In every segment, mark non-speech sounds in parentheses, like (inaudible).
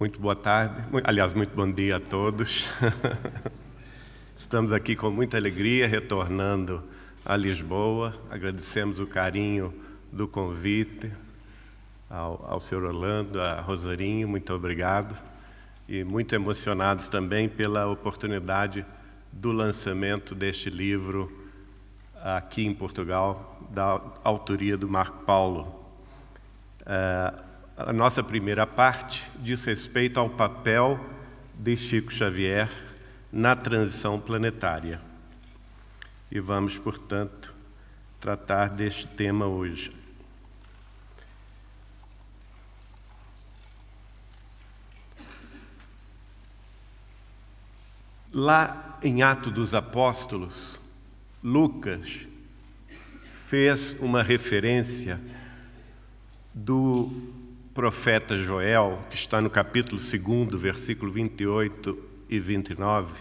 Muito boa tarde, aliás, muito bom dia a todos. (laughs) Estamos aqui com muita alegria retornando a Lisboa. Agradecemos o carinho do convite ao, ao senhor Orlando, a Rosarinho, muito obrigado. E muito emocionados também pela oportunidade do lançamento deste livro aqui em Portugal, da autoria do Marco Paulo. Uh, a nossa primeira parte diz respeito ao papel de Chico Xavier na transição planetária. E vamos, portanto, tratar deste tema hoje. Lá em Atos dos Apóstolos, Lucas fez uma referência do profeta Joel, que está no capítulo 2, versículo 28 e 29,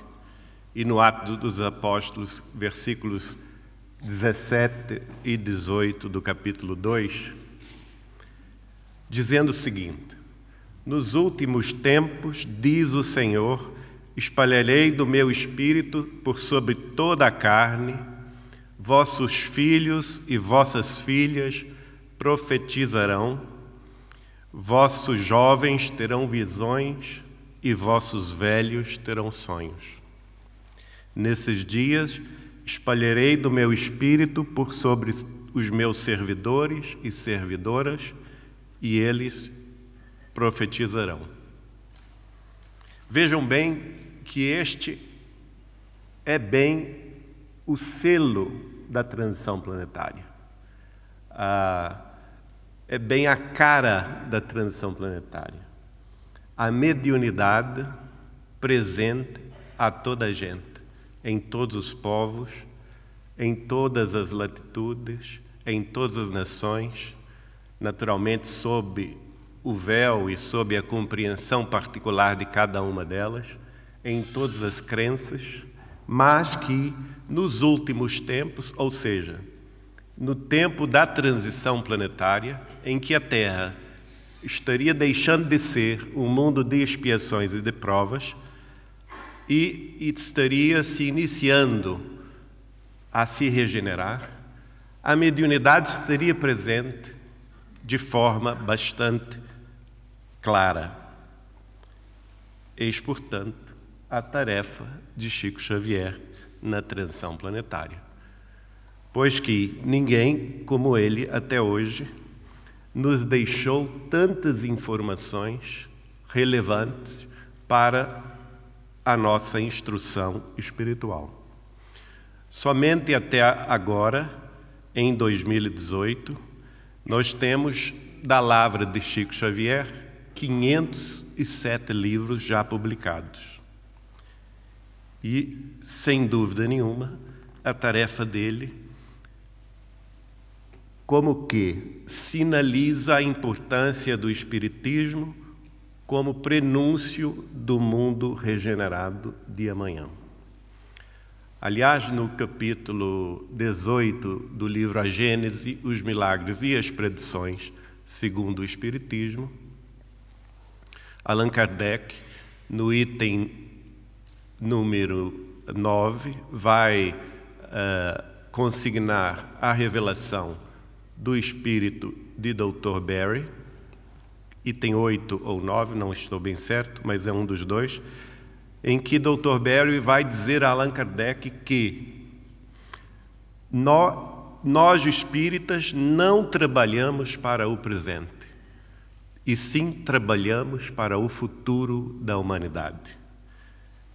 e no Ato dos Apóstolos, versículos 17 e 18 do capítulo 2, dizendo o seguinte: Nos últimos tempos, diz o Senhor, espalharei do meu espírito por sobre toda a carne, vossos filhos e vossas filhas profetizarão Vossos jovens terão visões e vossos velhos terão sonhos. Nesses dias espalharei do meu espírito por sobre os meus servidores e servidoras, e eles profetizarão. Vejam bem que este é bem o selo da transição planetária. Ah, é bem a cara da transição planetária. A mediunidade presente a toda a gente, em todos os povos, em todas as latitudes, em todas as nações, naturalmente sob o véu e sob a compreensão particular de cada uma delas, em todas as crenças, mas que nos últimos tempos, ou seja, no tempo da transição planetária, em que a Terra estaria deixando de ser um mundo de expiações e de provas e, estaria se iniciando a se regenerar, a mediunidade estaria presente de forma bastante clara. Eis, portanto, a tarefa de Chico Xavier na transição planetária pois que ninguém como ele até hoje nos deixou tantas informações relevantes para a nossa instrução espiritual. Somente até agora, em 2018, nós temos da Lavra de Chico Xavier 507 livros já publicados. E, sem dúvida nenhuma, a tarefa dele como que sinaliza a importância do Espiritismo como prenúncio do mundo regenerado de amanhã. Aliás, no capítulo 18 do livro A Gênese, os Milagres e as Predições, segundo o Espiritismo, Allan Kardec, no item número 9, vai uh, consignar a revelação do espírito de Dr. Barry, item 8 ou 9, não estou bem certo, mas é um dos dois, em que Dr. Barry vai dizer a Allan Kardec que nós, nós espíritas não trabalhamos para o presente, e sim trabalhamos para o futuro da humanidade.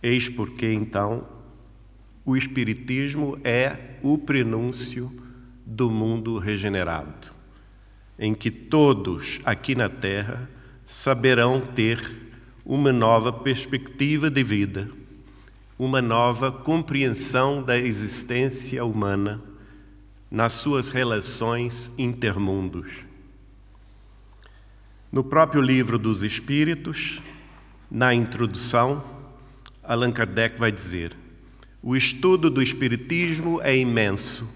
Eis porque então o espiritismo é o prenúncio do mundo regenerado, em que todos aqui na Terra saberão ter uma nova perspectiva de vida, uma nova compreensão da existência humana nas suas relações intermundos. No próprio livro dos Espíritos, na introdução, Allan Kardec vai dizer: o estudo do Espiritismo é imenso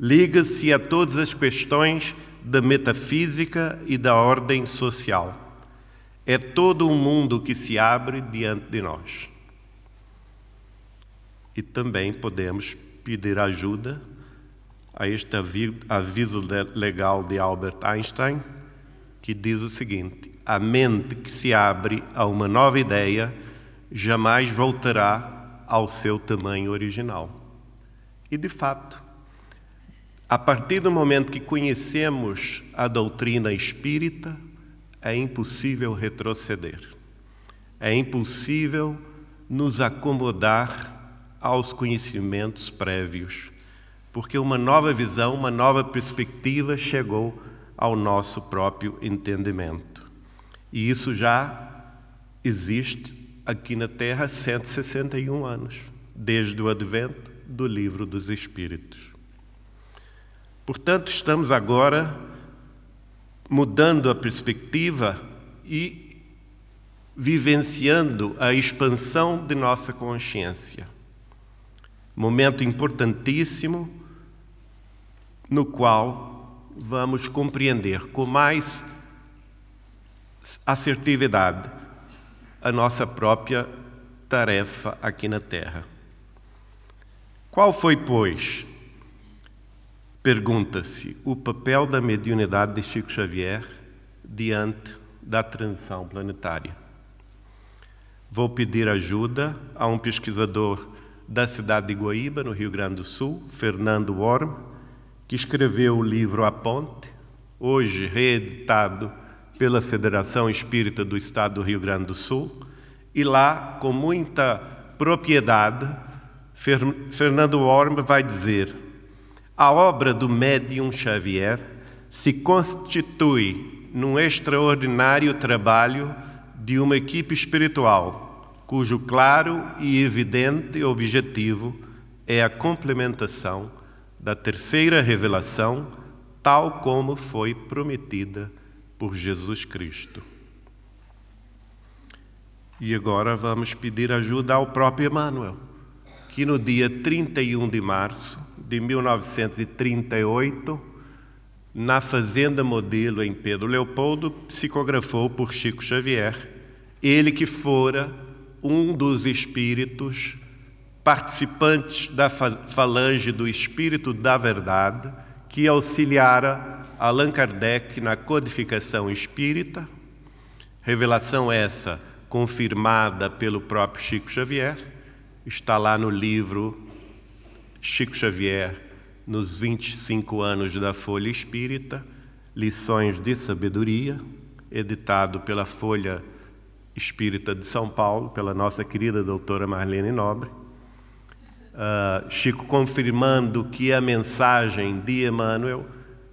liga-se a todas as questões da metafísica e da ordem social. É todo um mundo que se abre diante de nós. E também podemos pedir ajuda a este aviso legal de Albert Einstein, que diz o seguinte: a mente que se abre a uma nova ideia jamais voltará ao seu tamanho original. E de fato, a partir do momento que conhecemos a doutrina espírita, é impossível retroceder. É impossível nos acomodar aos conhecimentos prévios, porque uma nova visão, uma nova perspectiva chegou ao nosso próprio entendimento. E isso já existe aqui na Terra há 161 anos, desde o advento do Livro dos Espíritos. Portanto, estamos agora mudando a perspectiva e vivenciando a expansão de nossa consciência. Momento importantíssimo no qual vamos compreender com mais assertividade a nossa própria tarefa aqui na Terra. Qual foi, pois, Pergunta-se o papel da mediunidade de Chico Xavier diante da transição planetária. Vou pedir ajuda a um pesquisador da cidade de Guaíba, no Rio Grande do Sul, Fernando Worm, que escreveu o livro A Ponte, hoje reeditado pela Federação Espírita do Estado do Rio Grande do Sul, e lá, com muita propriedade, Fernando Worm vai dizer a obra do médium Xavier se constitui num extraordinário trabalho de uma equipe espiritual, cujo claro e evidente objetivo é a complementação da terceira revelação, tal como foi prometida por Jesus Cristo. E agora vamos pedir ajuda ao próprio Emmanuel que no dia 31 de março de 1938, na Fazenda Modelo, em Pedro Leopoldo, psicografou por Chico Xavier, ele que fora um dos espíritos participantes da falange do Espírito da Verdade, que auxiliara Allan Kardec na codificação espírita, revelação essa confirmada pelo próprio Chico Xavier, está lá no livro Chico Xavier, nos 25 anos da Folha Espírita, Lições de Sabedoria, editado pela Folha Espírita de São Paulo, pela nossa querida doutora Marlene Nobre. Uh, Chico confirmando que a mensagem de Emmanuel,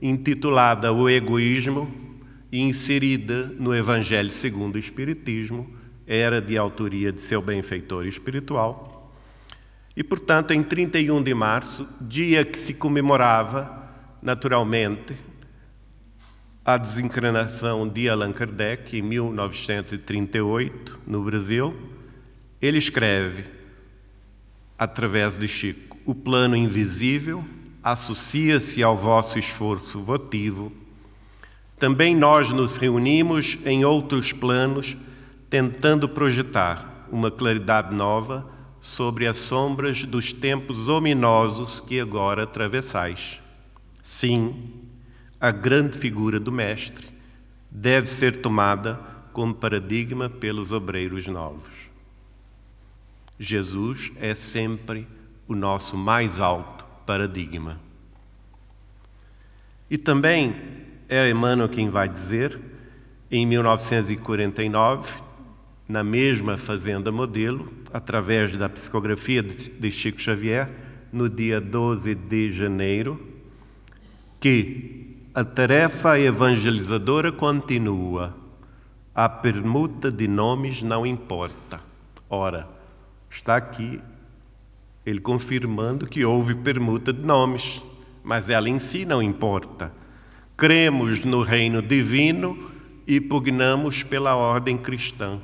intitulada O Egoísmo, e inserida no Evangelho segundo o Espiritismo, era de autoria de seu benfeitor espiritual, e, portanto, em 31 de março, dia que se comemorava, naturalmente, a desencarnação de Allan Kardec, em 1938, no Brasil, ele escreve, através de Chico, o plano invisível associa-se ao vosso esforço votivo. Também nós nos reunimos em outros planos, tentando projetar uma claridade nova sobre as sombras dos tempos ominosos que agora atravessais. Sim, a grande figura do Mestre deve ser tomada como paradigma pelos obreiros novos. Jesus é sempre o nosso mais alto paradigma. E também é Emmanuel quem vai dizer, em 1949, na mesma fazenda modelo, através da psicografia de Chico Xavier, no dia 12 de janeiro, que a tarefa evangelizadora continua, a permuta de nomes não importa. Ora, está aqui ele confirmando que houve permuta de nomes, mas ela em si não importa. Cremos no reino divino e pugnamos pela ordem cristã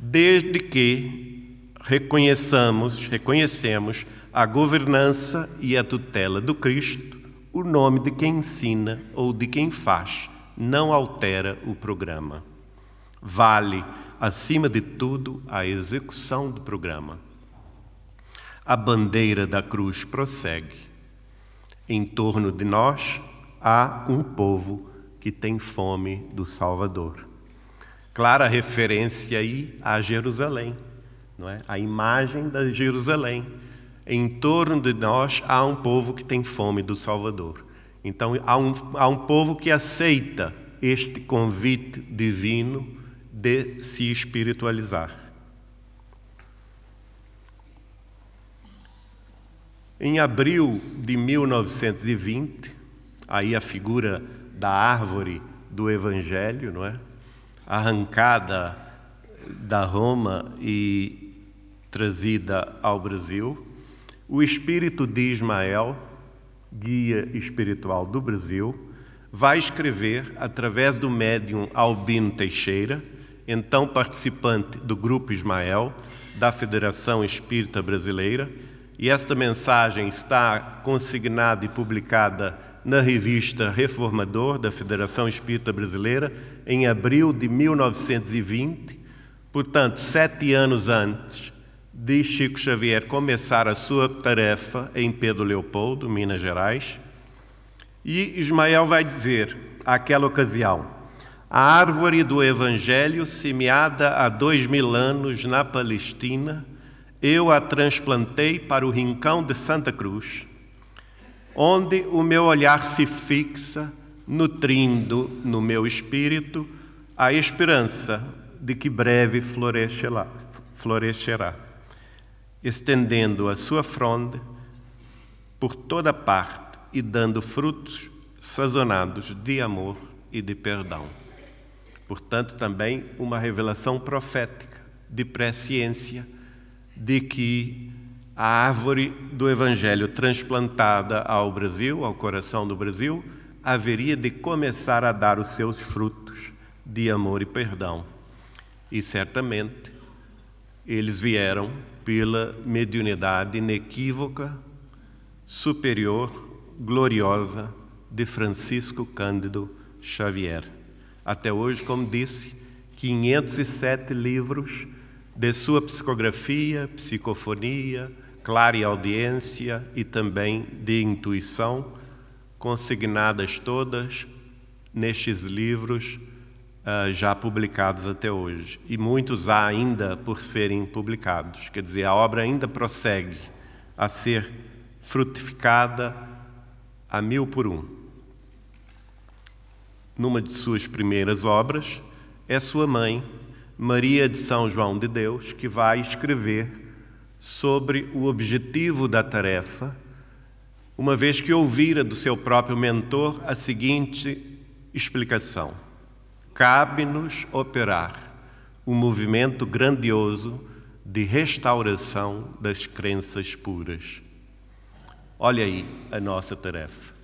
desde que reconheçamos, reconhecemos a governança e a tutela do Cristo, o nome de quem ensina ou de quem faz não altera o programa. Vale, acima de tudo, a execução do programa. A bandeira da cruz prossegue. Em torno de nós há um povo que tem fome do Salvador. Clara referência aí a Jerusalém, não é? A imagem da Jerusalém. Em torno de nós há um povo que tem fome do Salvador. Então há um, há um povo que aceita este convite divino de se espiritualizar. Em abril de 1920, aí a figura da árvore do Evangelho, não é? arrancada da Roma e trazida ao Brasil, o espírito de Ismael, guia espiritual do Brasil, vai escrever através do médium Albino Teixeira, então participante do Grupo Ismael, da Federação Espírita Brasileira, e esta mensagem está consignada e publicada na revista Reformador da Federação Espírita Brasileira, em abril de 1920, portanto, sete anos antes de Chico Xavier começar a sua tarefa em Pedro Leopoldo, Minas Gerais. E Ismael vai dizer, àquela ocasião, a árvore do Evangelho semeada há dois mil anos na Palestina, eu a transplantei para o rincão de Santa Cruz, onde o meu olhar se fixa nutrindo no meu espírito a esperança de que breve florescerá, estendendo a sua fronde por toda parte e dando frutos sazonados de amor e de perdão. Portanto, também uma revelação profética de presciência de que a árvore do Evangelho transplantada ao Brasil, ao coração do Brasil, haveria de começar a dar os seus frutos de amor e perdão. E certamente eles vieram pela mediunidade inequívoca, superior, gloriosa de Francisco Cândido Xavier. Até hoje, como disse, 507 livros de sua psicografia, psicofonia, clara audiência e também de intuição consignadas todas nestes livros uh, já publicados até hoje. E muitos há ainda por serem publicados. Quer dizer, a obra ainda prossegue a ser frutificada a mil por um. Numa de suas primeiras obras é sua mãe, Maria de São João de Deus, que vai escrever sobre o objetivo da tarefa uma vez que ouvira do seu próprio mentor a seguinte explicação: Cabe-nos operar um movimento grandioso de restauração das crenças puras. Olha aí a nossa tarefa.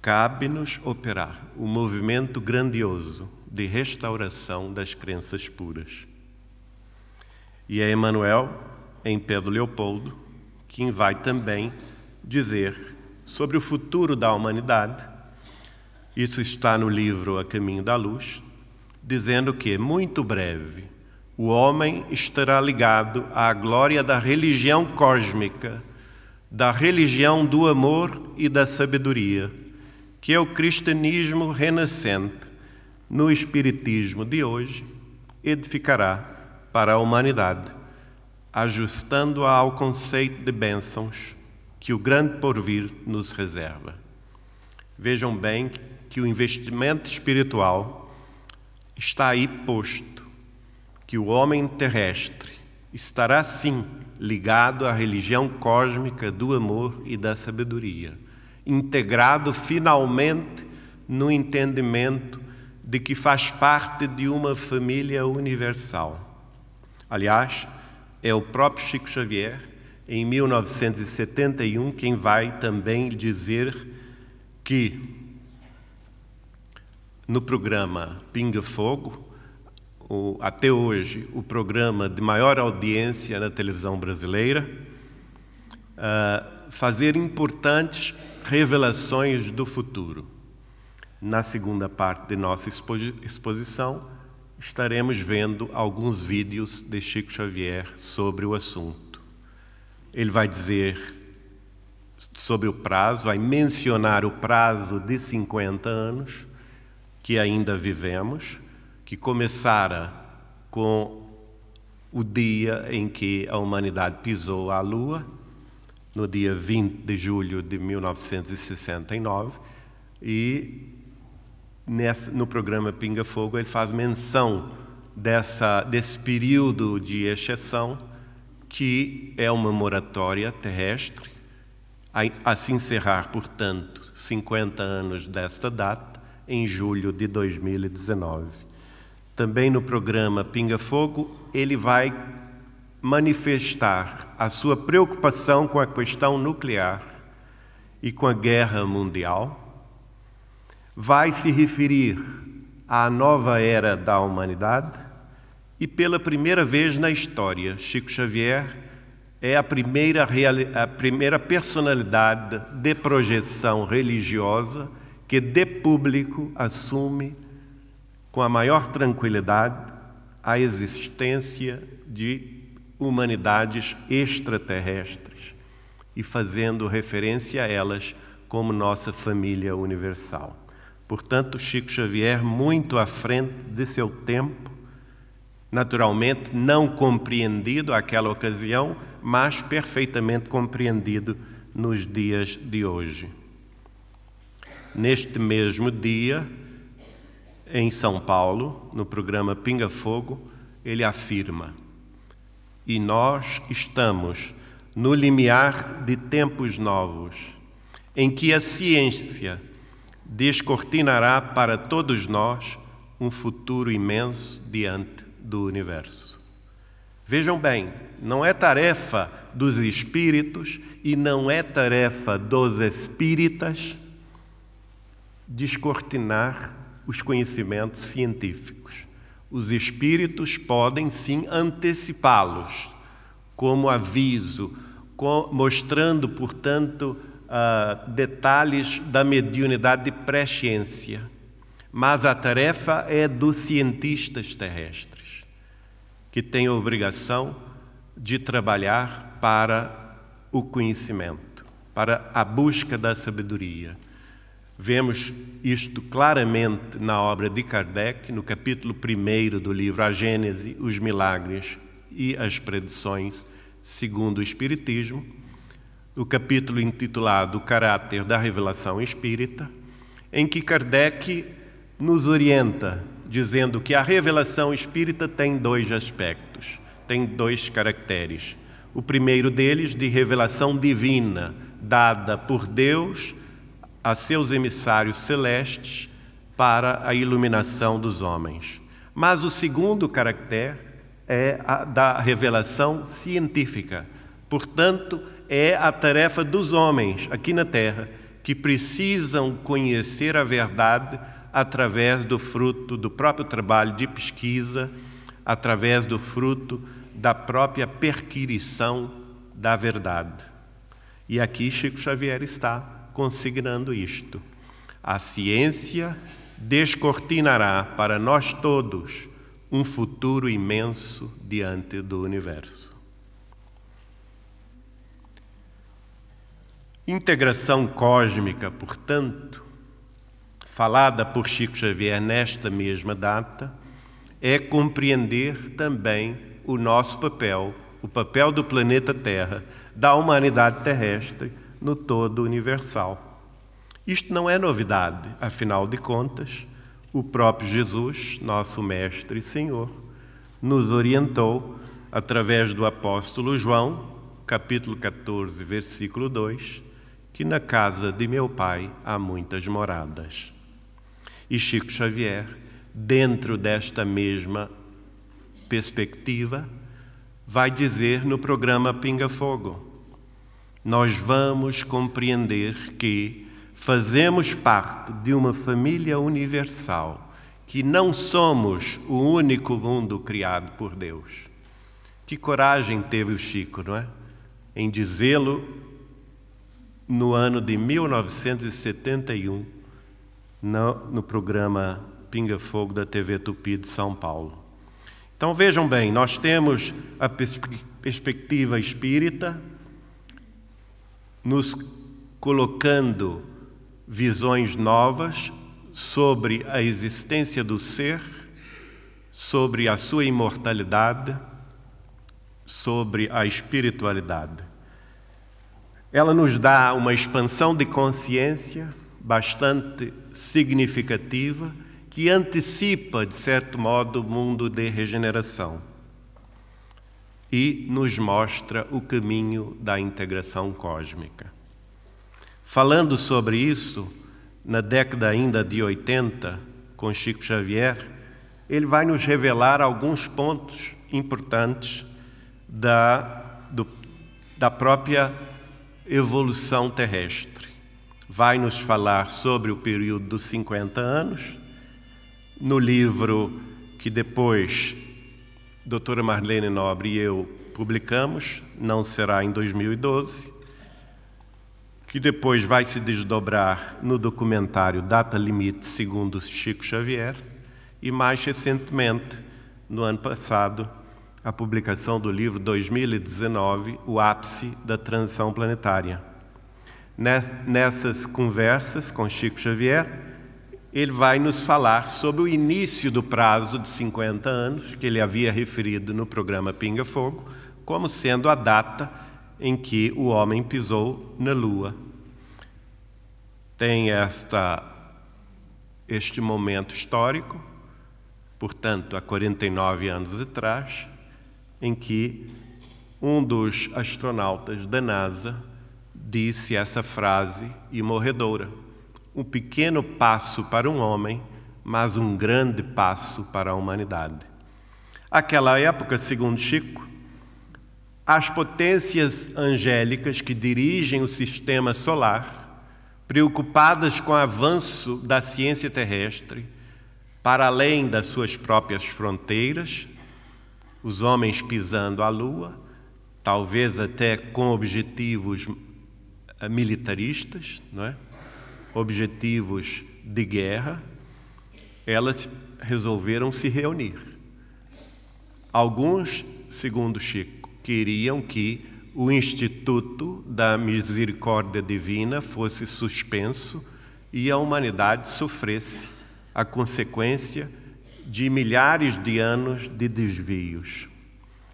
Cabe-nos operar um movimento grandioso de restauração das crenças puras. E é Emmanuel, em Pedro Leopoldo, quem vai também dizer sobre o futuro da humanidade. Isso está no livro A Caminho da Luz, dizendo que, muito breve, o homem estará ligado à glória da religião cósmica, da religião do amor e da sabedoria, que é o cristianismo renascente no Espiritismo de hoje, edificará para a humanidade ajustando-a ao conceito de bênçãos que o grande porvir nos reserva. Vejam bem que o investimento espiritual está aí posto, que o homem terrestre estará sim ligado à religião cósmica do amor e da sabedoria, integrado finalmente no entendimento de que faz parte de uma família universal. Aliás, é o próprio Chico Xavier, em 1971, quem vai também dizer que no programa Pinga Fogo, o, até hoje o programa de maior audiência na televisão brasileira, uh, fazer importantes revelações do futuro. Na segunda parte de nossa exposição, estaremos vendo alguns vídeos de Chico Xavier sobre o assunto. Ele vai dizer sobre o prazo, vai mencionar o prazo de 50 anos que ainda vivemos, que começara com o dia em que a humanidade pisou a Lua, no dia 20 de julho de 1969, e nessa, no programa Pinga Fogo, ele faz menção dessa, desse período de exceção, que é uma moratória terrestre, a, a se encerrar, portanto, 50 anos desta data, em julho de 2019. Também no programa Pinga Fogo, ele vai manifestar a sua preocupação com a questão nuclear e com a guerra mundial vai se referir à nova era da humanidade e, pela primeira vez na história, Chico Xavier é a primeira, a primeira personalidade de projeção religiosa que, de público, assume com a maior tranquilidade a existência de humanidades extraterrestres e fazendo referência a elas como nossa família universal. Portanto, Chico Xavier, muito à frente de seu tempo, naturalmente não compreendido aquela ocasião, mas perfeitamente compreendido nos dias de hoje. Neste mesmo dia, em São Paulo, no programa Pinga Fogo, ele afirma: E nós estamos no limiar de tempos novos, em que a ciência descortinará para todos nós um futuro imenso diante do universo. Vejam bem, não é tarefa dos espíritos e não é tarefa dos espíritas descortinar os conhecimentos científicos. Os espíritos podem sim antecipá-los como aviso, mostrando, portanto, uh, detalhes da mediunidade de presciência, mas a tarefa é dos cientistas terrestres, que têm a obrigação de trabalhar para o conhecimento, para a busca da sabedoria. Vemos isto claramente na obra de Kardec, no capítulo 1 do livro A Gênese, Os Milagres e as Predições, segundo o Espiritismo, do capítulo intitulado Caráter da Revelação Espírita, em que Kardec nos orienta, dizendo que a revelação espírita tem dois aspectos, tem dois caracteres. O primeiro deles, de revelação divina, dada por Deus a seus emissários celestes para a iluminação dos homens. Mas o segundo caractere é a da revelação científica. Portanto, é a tarefa dos homens aqui na terra que precisam conhecer a verdade através do fruto do próprio trabalho de pesquisa, através do fruto da própria perquirição da verdade. E aqui Chico Xavier está consignando isto. A ciência descortinará para nós todos um futuro imenso diante do universo. Integração cósmica, portanto, falada por Chico Xavier nesta mesma data, é compreender também o nosso papel, o papel do planeta Terra, da humanidade terrestre no todo universal. Isto não é novidade, afinal de contas, o próprio Jesus, nosso Mestre e Senhor, nos orientou através do apóstolo João, capítulo 14, versículo 2, que na casa de meu pai há muitas moradas. E Chico Xavier, dentro desta mesma perspectiva, vai dizer no programa Pinga Fogo: Nós vamos compreender que fazemos parte de uma família universal, que não somos o único mundo criado por Deus. Que coragem teve o Chico, não é? Em dizê-lo no ano de 1971, no, no programa Pinga Fogo da TV Tupi de São Paulo. Então vejam bem, nós temos a perspectiva espírita nos colocando visões novas sobre a existência do ser, sobre a sua imortalidade, sobre a espiritualidade. Ela nos dá uma expansão de consciência bastante significativa que antecipa, de certo modo, o mundo de regeneração e nos mostra o caminho da integração cósmica. Falando sobre isso, na década ainda de 80, com Chico Xavier, ele vai nos revelar alguns pontos importantes da, do, da própria evolução terrestre. Vai nos falar sobre o período dos 50 anos. No livro que depois doutora Marlene Nobre e eu publicamos, não será em 2012, que depois vai se desdobrar no documentário Data Limite segundo Chico Xavier e mais recentemente, no ano passado, a publicação do livro 2019, O Ápice da Transição Planetária. Nessas conversas com Chico Xavier, ele vai nos falar sobre o início do prazo de 50 anos, que ele havia referido no programa Pinga Fogo, como sendo a data em que o homem pisou na Lua. Tem esta, este momento histórico, portanto, há 49 anos atrás, em que um dos astronautas da NASA disse essa frase imorredora: Um pequeno passo para um homem, mas um grande passo para a humanidade. Aquela época, segundo Chico, as potências angélicas que dirigem o sistema solar, preocupadas com o avanço da ciência terrestre, para além das suas próprias fronteiras, os homens pisando a lua, talvez até com objetivos eh, militaristas, não é? objetivos de guerra, elas resolveram se reunir. Alguns, segundo Chico, queriam que o Instituto da Misericórdia Divina fosse suspenso e a humanidade sofresse a consequência de milhares de anos de desvios.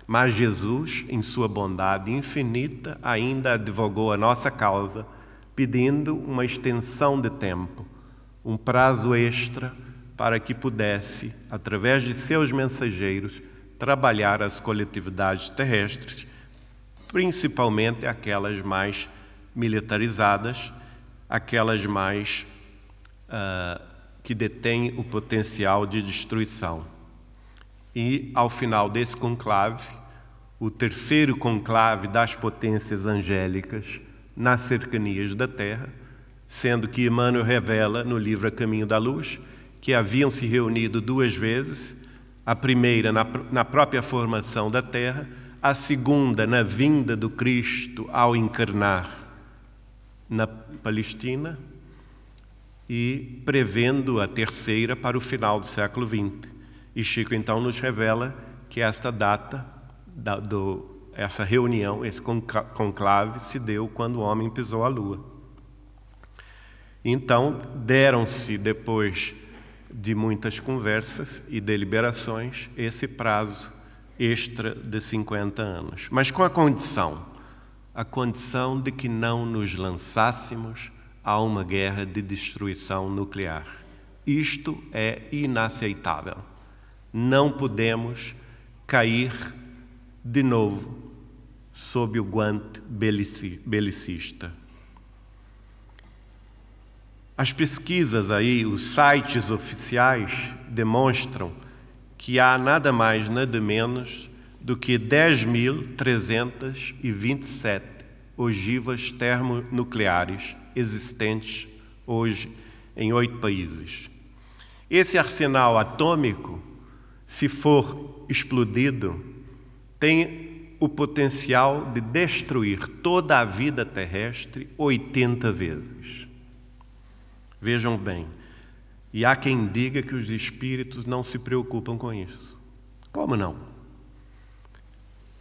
Mas Jesus, em sua bondade infinita, ainda advogou a nossa causa, pedindo uma extensão de tempo, um prazo extra para que pudesse, através de seus mensageiros, trabalhar as coletividades terrestres, principalmente aquelas mais militarizadas, aquelas mais uh, que detém o potencial de destruição. E, ao final desse conclave, o terceiro conclave das potências angélicas nas cercanias da Terra, sendo que Emmanuel revela no livro A Caminho da Luz que haviam se reunido duas vezes, a primeira na, na própria formação da Terra, a segunda na vinda do Cristo ao encarnar na Palestina, e prevendo a terceira para o final do século XX. E Chico então nos revela que esta data da, do essa reunião, esse conclave se deu quando o homem pisou a lua. Então, deram-se, depois de muitas conversas e deliberações, esse prazo extra de 50 anos. Mas com a condição, a condição de que não nos lançássemos a uma guerra de destruição nuclear. Isto é inaceitável. Não podemos cair de novo sob o guante belicista. As pesquisas aí, os sites oficiais demonstram que há nada mais, nada menos do que 10.327 ogivas termonucleares existentes hoje em oito países. Esse arsenal atômico, se for explodido, tem o potencial de destruir toda a vida terrestre 80 vezes. Vejam bem, e há quem diga que os espíritos não se preocupam com isso. Como não?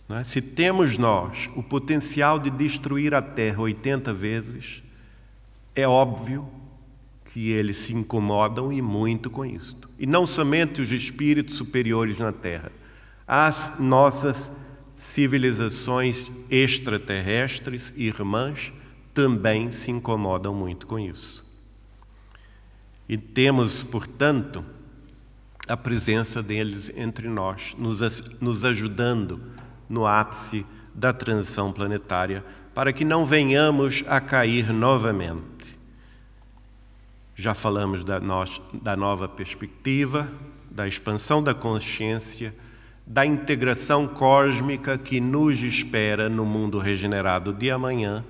É? Se temos nós o potencial de destruir a Terra 80 vezes, é óbvio que eles se incomodam e muito com isto. E não somente os espíritos superiores na Terra, as nossas civilizações extraterrestres irmãs também se incomodam muito com isso. E temos, portanto, a presença deles entre nós, nos, nos ajudando no ápice da transição planetária, para que não venhamos a cair novamente. Já falamos da, nós, da nova perspectiva, da expansão da consciência, da integração cósmica que nos espera no mundo regenerado de amanhã.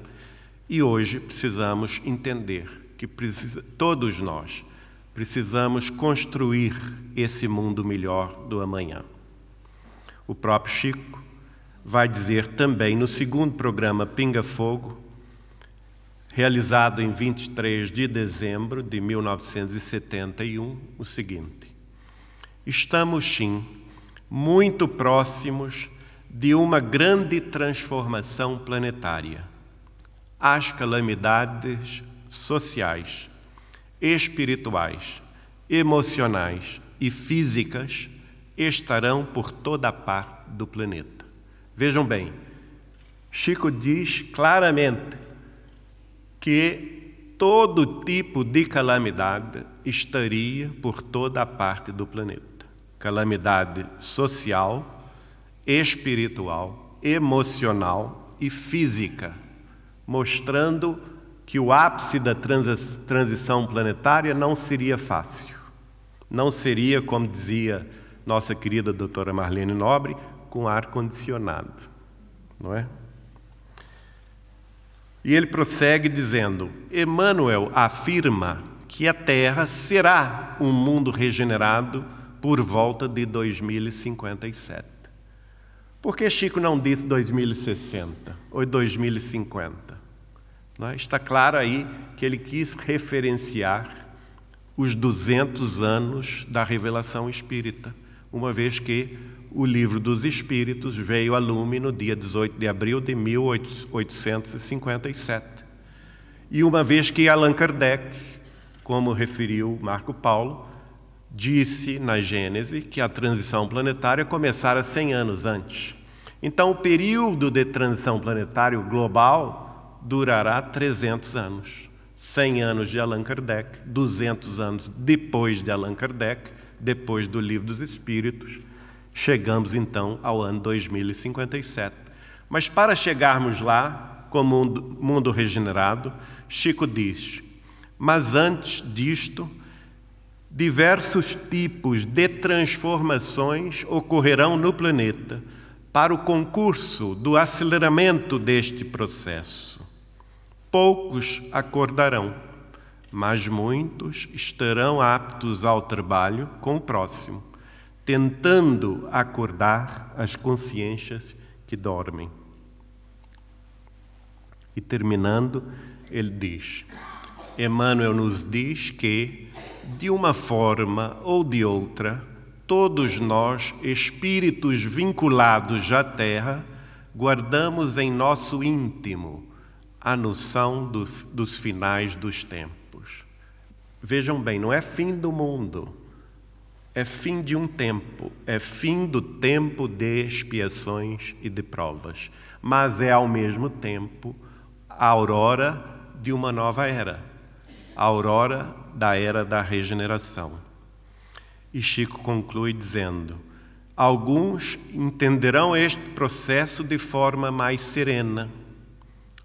E hoje precisamos entender que precisa, todos nós precisamos construir esse mundo melhor do amanhã. O próprio Chico vai dizer também no segundo programa Pinga Fogo realizado em 23 de dezembro de 1971, o seguinte: Estamos, sim, muito próximos de uma grande transformação planetária. As calamidades sociais, espirituais, emocionais e físicas estarão por toda a parte do planeta. Vejam bem, Chico diz claramente que todo tipo de calamidade estaria por toda a parte do planeta. Calamidade social, espiritual, emocional e física, mostrando que o ápice da transição planetária não seria fácil. Não seria, como dizia nossa querida doutora Marlene Nobre, com ar condicionado, não é? E ele prossegue dizendo: Emmanuel afirma que a Terra será um mundo regenerado por volta de 2057. Por que Chico não disse 2060 ou 2050? É? Está claro aí que ele quis referenciar os 200 anos da revelação espírita, uma vez que o livro dos Espíritos veio a lume no dia 18 de abril de 1857. E uma vez que Allan Kardec, como referiu Marco Paulo, disse na Gênese que a transição planetária começara 100 anos antes. Então, o período de transição planetária global durará 300 anos. 100 anos de Allan Kardec, 200 anos depois de Allan Kardec, depois do Livro dos Espíritos, Chegamos então ao ano 2057. Mas para chegarmos lá, como mundo regenerado, Chico diz: mas antes disto, diversos tipos de transformações ocorrerão no planeta para o concurso do aceleramento deste processo. Poucos acordarão, mas muitos estarão aptos ao trabalho com o próximo tentando acordar as consciências que dormem. E terminando, ele diz: Emmanuel nos diz que, de uma forma ou de outra, todos nós, espíritos vinculados à Terra, guardamos em nosso íntimo a noção do, dos finais dos tempos. Vejam bem, não é fim do mundo é fim de um tempo, é fim do tempo de expiações e de provas, mas é ao mesmo tempo a aurora de uma nova era, a aurora da era da regeneração. E Chico conclui dizendo: alguns entenderão este processo de forma mais serena,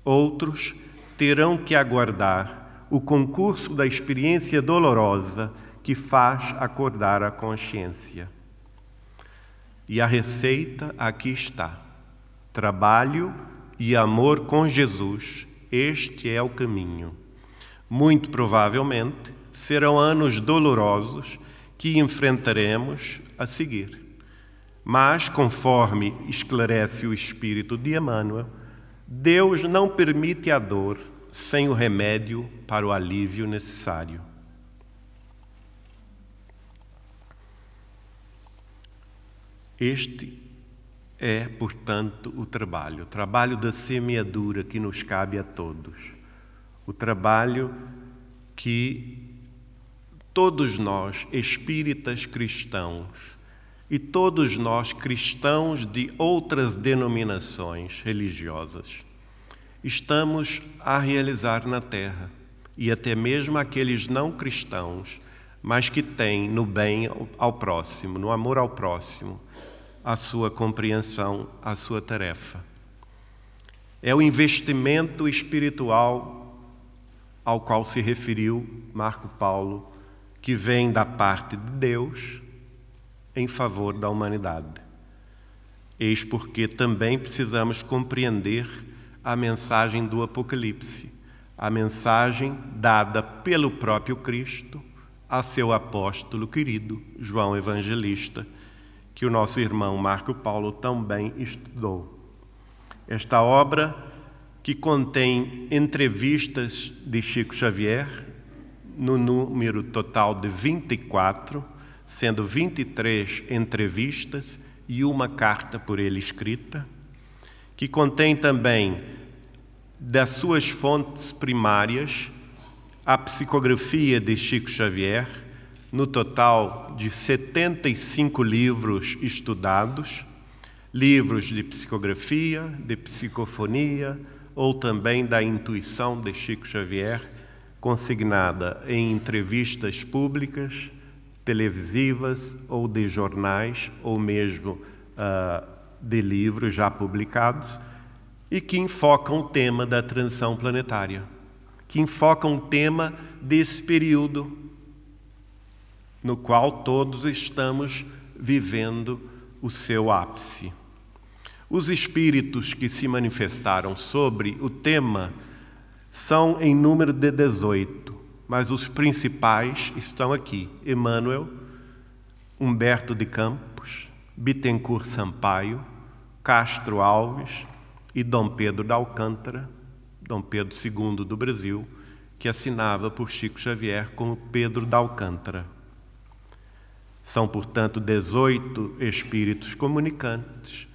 outros terão que aguardar o concurso da experiência dolorosa que faz acordar a consciência. E a receita aqui está: trabalho e amor com Jesus. Este é o caminho. Muito provavelmente serão anos dolorosos que enfrentaremos a seguir. Mas, conforme esclarece o espírito de Emmanuel, Deus não permite a dor sem o remédio para o alívio necessário. Este é, portanto, o trabalho, o trabalho da semeadura que nos cabe a todos, o trabalho que todos nós, espíritas cristãos, e todos nós, cristãos de outras denominações religiosas, estamos a realizar na Terra, e até mesmo aqueles não cristãos, mas que têm no bem ao próximo, no amor ao próximo, à sua compreensão, à sua tarefa. É o investimento espiritual ao qual se referiu Marco Paulo, que vem da parte de Deus em favor da humanidade. Eis porque também precisamos compreender a mensagem do Apocalipse, a mensagem dada pelo próprio Cristo a seu apóstolo querido, João Evangelista que o nosso irmão Marco Paulo também estudou. Esta obra, que contém entrevistas de Chico Xavier, no número total de 24, sendo 23 entrevistas e uma carta por ele escrita, que contém também das suas fontes primárias a psicografia de Chico Xavier no total de 75 livros estudados, livros de psicografia, de psicofonia ou também da intuição de Chico Xavier, consignada em entrevistas públicas, televisivas ou de jornais ou mesmo uh, de livros já publicados e que enfocam o tema da transição planetária, que enfocam o tema desse período no qual todos estamos vivendo o seu ápice. Os espíritos que se manifestaram sobre o tema são em número de 18, mas os principais estão aqui: Emmanuel, Humberto de Campos, Bittencourt Sampaio, Castro Alves e Dom Pedro da Alcântara, Dom Pedro II do Brasil, que assinava por Chico Xavier como Pedro da Alcântara. São, portanto, 18 espíritos comunicantes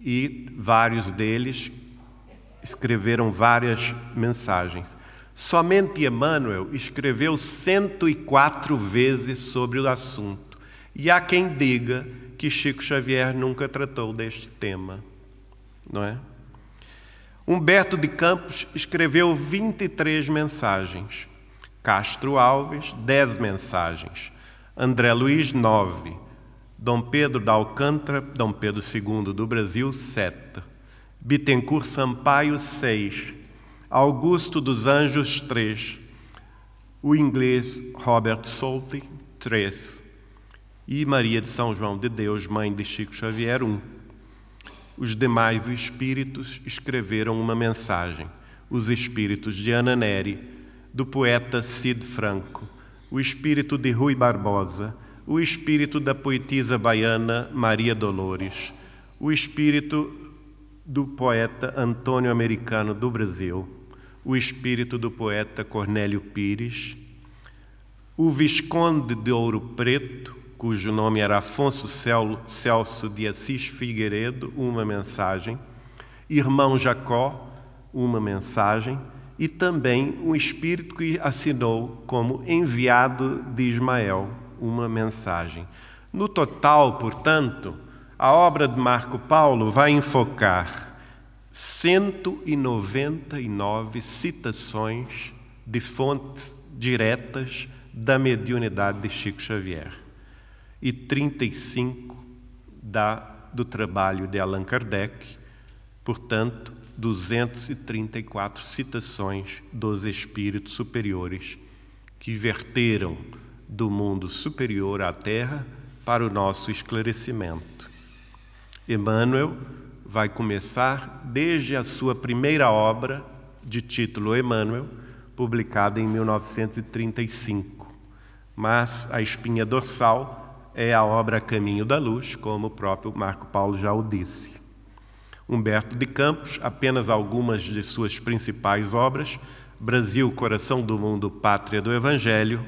e vários deles escreveram várias mensagens. Somente Emmanuel escreveu 104 vezes sobre o assunto. E há quem diga que Chico Xavier nunca tratou deste tema, não é? Humberto de Campos escreveu 23 mensagens. Castro Alves, 10 mensagens. André Luiz, 9. Dom Pedro da Alcântara, Dom Pedro II do Brasil, 7. Bittencourt Sampaio, 6. Augusto dos Anjos, 3. O inglês Robert Solti, 3. E Maria de São João de Deus, mãe de Chico Xavier, 1. Os demais espíritos escreveram uma mensagem. Os espíritos de Ana Neri, do poeta Cid Franco o espírito de Rui Barbosa, o espírito da poetisa baiana Maria Dolores, o espírito do poeta Antônio Americano do Brasil, o espírito do poeta Cornélio Pires, o Visconde de Ouro Preto, cujo nome era Afonso Celso de Assis Figueiredo, uma mensagem, Irmão Jacó, uma mensagem, e também um espírito que assinou como enviado de Ismael uma mensagem. No total, portanto, a obra de Marco Paulo vai enfocar 199 citações de fontes diretas da mediunidade de Chico Xavier e 35 da, do trabalho de Allan Kardec, portanto, 234 citações dos espíritos superiores que verteram do mundo superior à Terra para o nosso esclarecimento. Emmanuel vai começar desde a sua primeira obra, de título Emmanuel, publicada em 1935. Mas a espinha dorsal é a obra Caminho da Luz, como o próprio Marco Paulo já o disse. Humberto de Campos, apenas algumas de suas principais obras: Brasil, Coração do Mundo, Pátria do Evangelho,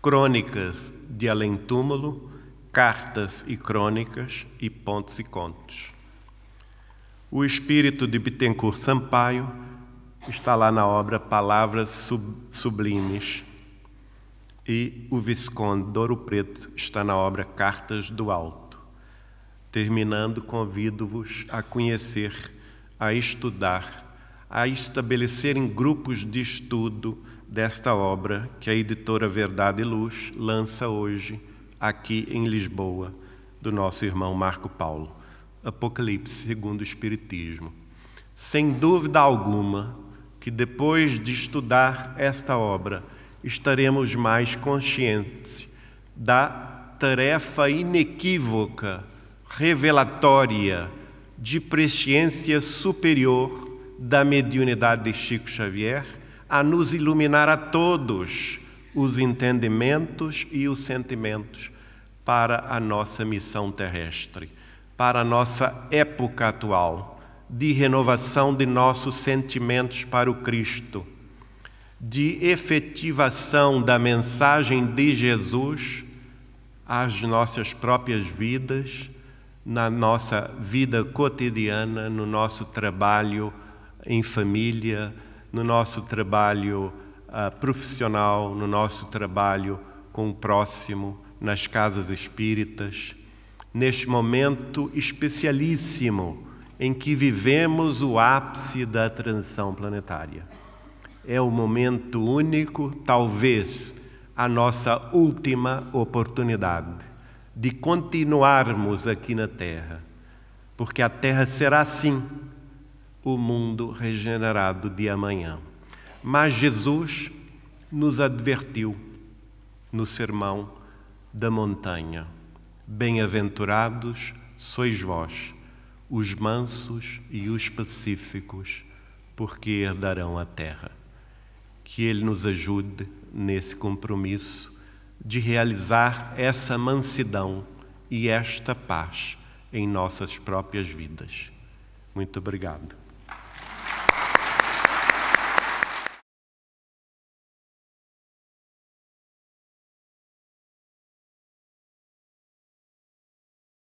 Crônicas de Além Túmulo, Cartas e Crônicas e Pontos e Contos. O espírito de Bittencourt Sampaio está lá na obra Palavras Sublimes e o Visconde Douro Preto está na obra Cartas do Alto. Terminando, convido-vos a conhecer, a estudar, a estabelecer em grupos de estudo desta obra que a editora Verdade e Luz lança hoje aqui em Lisboa, do nosso irmão Marco Paulo. Apocalipse segundo o Espiritismo. Sem dúvida alguma que depois de estudar esta obra, estaremos mais conscientes da tarefa inequívoca revelatória de presciência superior da mediunidade de Chico Xavier a nos iluminar a todos os entendimentos e os sentimentos para a nossa missão terrestre, para a nossa época atual de renovação de nossos sentimentos para o Cristo, de efetivação da mensagem de Jesus às nossas próprias vidas na nossa vida cotidiana, no nosso trabalho em família, no nosso trabalho uh, profissional, no nosso trabalho com o próximo, nas casas espíritas. Neste momento especialíssimo em que vivemos o ápice da transição planetária. É o momento único, talvez a nossa última oportunidade de continuarmos aqui na terra, porque a terra será sim o mundo regenerado de amanhã. Mas Jesus nos advertiu no sermão da montanha: Bem-aventurados sois vós, os mansos e os pacíficos, porque herdarão a terra. Que Ele nos ajude nesse compromisso de realizar essa mansidão e esta paz em nossas próprias vidas. Muito obrigado.